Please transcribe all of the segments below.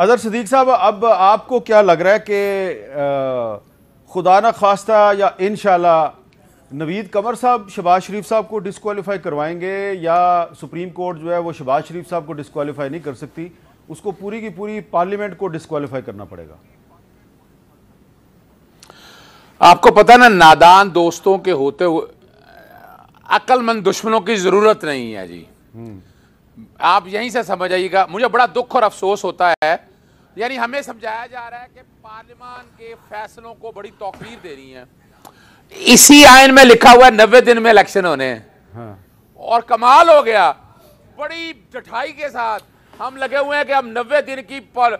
अजहर सदीक साहब अब आपको क्या लग रहा है कि खुदा न खास्ता या इन नवीद कमर साहब शबाज शरीफ साहब को डिसकॉलीफाई करवाएंगे या सुप्रीम कोर्ट जो है वो शबाज शरीफ साहब को डिसकॉलीफाई नहीं कर सकती उसको पूरी की पूरी पार्लियामेंट को डिसकॉलीफाई करना पड़ेगा आपको पता ना नादान दोस्तों के होते हुए अक्लमंद दुश्मनों की ज़रूरत नहीं है जी हम्म। आप यहीं से समझ आइएगा मुझे बड़ा दुख और अफसोस होता है यानी हमें समझाया जा रहा है कि पार्लियामान के फैसलों को बड़ी तोकीर रही है इसी आयन में लिखा हुआ है नब्बे दिन में इलेक्शन होने हैं हाँ। और कमाल हो गया बड़ी जठाई के साथ हम लगे हुए हैं कि हम नब्बे दिन की पर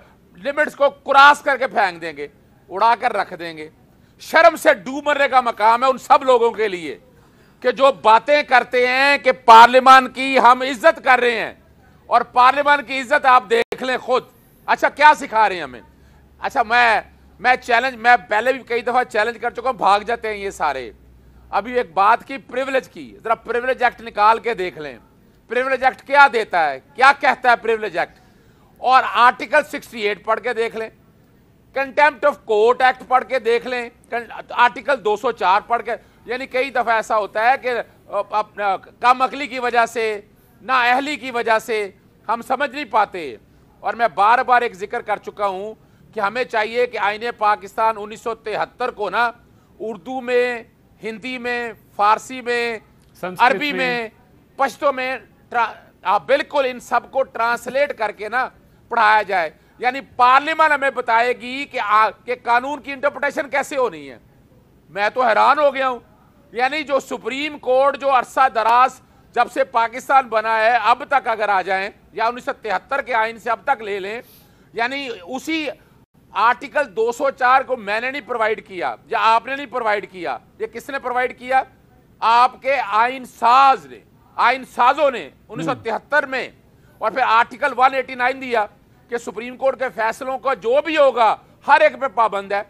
लिमिट्स को क्रॉस करके फेंक देंगे उड़ा कर रख देंगे शर्म से डूब मरने का मकाम है उन सब लोगों के लिए कि जो बातें करते हैं कि पार्लियामान की हम इज्जत कर रहे हैं और पार्लियामान की इज्जत आप देख लें खुद अच्छा क्या सिखा रहे हैं हमें अच्छा मैं मैं चैलेंज मैं पहले भी कई दफ़ा चैलेंज कर चुका हूँ भाग जाते हैं ये सारे अभी एक बात की प्रिविलेज की ज़रा प्रिविलेज एक्ट निकाल के देख लें प्रिविलेज एक्ट क्या देता है क्या कहता है प्रिविलेज एक्ट और आर्टिकल 68 पढ़ के देख लें कंटेम्प्ट ऑफ कोर्ट एक्ट पढ़ के देख लें आर्टिकल 204 पढ़ के यानी कई दफ़ा ऐसा होता है कि कम अकली की वजह से ना अहली की वजह से हम समझ नहीं पाते और मैं बार बार एक जिक्र कर चुका हूँ कि हमें चाहिए कि आइन पाकिस्तान उन्नीस को ना उर्दू में हिंदी में फारसी में अरबी में, पश्तो में आप बिल्कुल इन सब को ट्रांसलेट करके ना पढ़ाया जाए यानी पार्लियामान हमें बताएगी कि आ, के कानून की इंटरप्रटेशन कैसे होनी है मैं तो हैरान हो गया हूँ यानी जो सुप्रीम कोर्ट जो अरसा दराज जब से पाकिस्तान बना है अब तक अगर आ जाएं या उन्नीस के आइन से अब तक ले लें यानी उसी आर्टिकल 204 को मैंने नहीं प्रोवाइड किया या आपने नहीं प्रोवाइड किया ये किसने प्रोवाइड किया आपके आइन साज ने आइन साजों ने उन्नीस में और फिर आर्टिकल 189 दिया कि सुप्रीम कोर्ट के फैसलों का जो भी होगा हर एक पे पाबंद है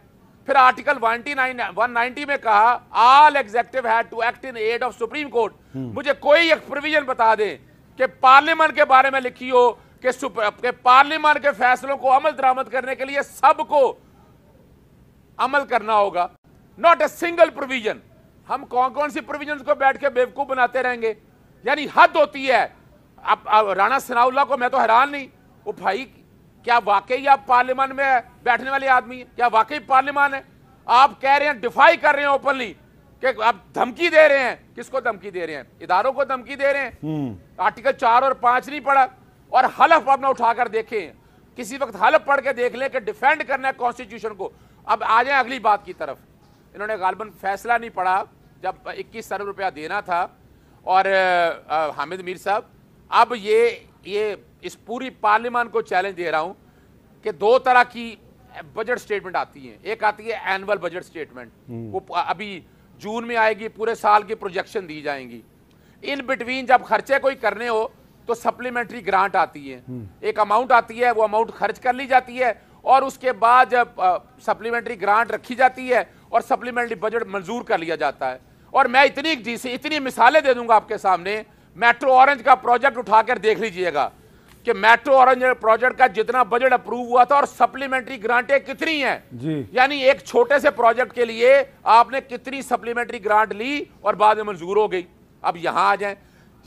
फिर आर्टिकल 199 190 में कहा all executive had to act in aid of supreme court मुझे कोई एक प्रोविजन बता दे कि पार्लियामेंट के बारे में लिखी हो कि के पार्लियामेंट के फैसलों को अमल दरामद करने के लिए सबको अमल करना होगा नॉट ए सिंगल प्रोविजन हम कौन कौन सी प्रोविजन को बैठ के बेवकूफ बनाते रहेंगे यानी हद होती है अब राणा सनाउल्ला को मैं तो हैरान नहीं वो भाई क्या वाकई आप पार्लियामान में बैठने वाले आदमी हैं क्या वाकई पार्लियामेंट है आप कह रहे हैं डिफाई कर रहे हैं ओपनली कि आप धमकी दे रहे हैं किसको धमकी दे रहे हैं इधारों को धमकी दे रहे हैं हम्म। आर्टिकल चार और पांच नहीं पड़ा और हलफ अपना उठाकर देखें किसी वक्त हलफ पढ़ के देख लें कि डिफेंड करना है कॉन्स्टिट्यूशन को अब आ जाए अगली बात की तरफ इन्होंने गालबन फैसला नहीं पढ़ा जब इक्कीस अरब रुपया देना था और हामिद मीर साहब अब ये ये इस पूरी पार्लियामान को चैलेंज दे रहा हूं कि दो तरह की बजट स्टेटमेंट आती है एक आती है एनुअल बजट स्टेटमेंट वो अभी जून में आएगी पूरे साल की प्रोजेक्शन दी जाएंगी इन बिटवीन जब खर्चे कोई करने हो तो सप्लीमेंट्री ग्रांट आती है हम्म। एक अमाउंट आती है वो अमाउंट खर्च कर ली जाती है और उसके बाद जब सप्लीमेंट्री ग्रांट रखी जाती है और सप्लीमेंट्री बजट मंजूर कर लिया जाता है और मैं इतनी जी इतनी मिसालें दे दूंगा आपके सामने मेट्रो ऑरेंज का प्रोजेक्ट उठाकर देख लीजिएगा कि मेट्रो ऑरेंज प्रोजेक्ट का जितना बजट अप्रूव हुआ था और सप्लीमेंट्री ग्रांटे कितनी है यानी एक छोटे से प्रोजेक्ट के लिए आपने कितनी सप्लीमेंट्री ग्रांट ली और बाद में मंजूर हो गई अब यहां आ जाए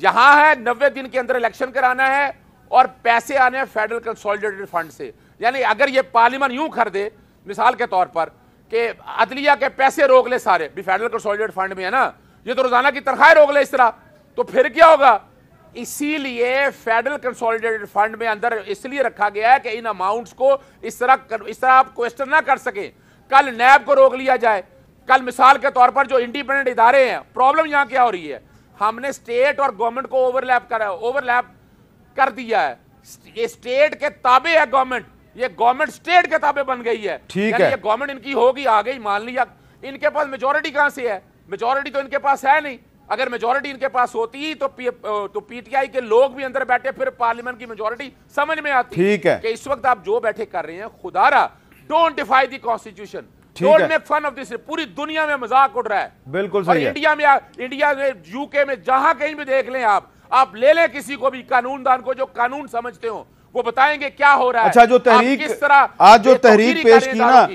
यहां है नब्बे दिन के अंदर इलेक्शन कराना है और पैसे आने हैं फेडरल कंसोलिडेटेड फंड से यानी अगर ये पार्लियामेंट यूं खरीदे दे मिसाल के तौर पर कि अदलिया के पैसे रोक ले सारे भी फेडरल कंसोलिडेटेड फंड में है ना ये तो रोजाना की तनख्वाह रोक ले इस तरह तो फिर क्या होगा इसीलिए फेडरल कंसोलिडेटेड फंड में अंदर इसलिए रखा गया है कि इन अमाउंट्स को इस तरह कर, इस तरह आप क्वेश्चन ना कर सके कल नैब को रोक लिया जाए कल मिसाल के तौर पर जो इंडिपेंडेंट इदारे हैं प्रॉब्लम यहाँ क्या हो रही है हमने स्टेट और गवर्नमेंट को ओवरलैप करा ओवरलैप कर दिया है ये स्टेट के ताबे है गवर्नमेंट ये गवर्नमेंट स्टेट के ताबे बन गई है ठीक है गवर्नमेंट इनकी होगी आ गई मान लिया इनके पास मेजोरिटी कहां से है मेजोरिटी तो इनके पास है नहीं अगर मेजोरिटी इनके पास होती तो पी, तो पीटीआई के लोग भी अंदर बैठे फिर पार्लियामेंट की मेजोरिटी समझ में आती ठीक है कि इस वक्त आप जो बैठे कर रहे हैं खुदारा don't defy the constitution don't make fun of this पूरी दुनिया में मजाक उड़ रहा है बिल्कुल सही है। इंडिया में इंडिया में यूके में जहां कहीं भी देख लें आप आप ले लें किसी को भी कानून दान को जो कानून समझते हो वो बताएंगे क्या हो रहा है अच्छा जो तहरीक किस तरह आज जो तहरीक पेश की ना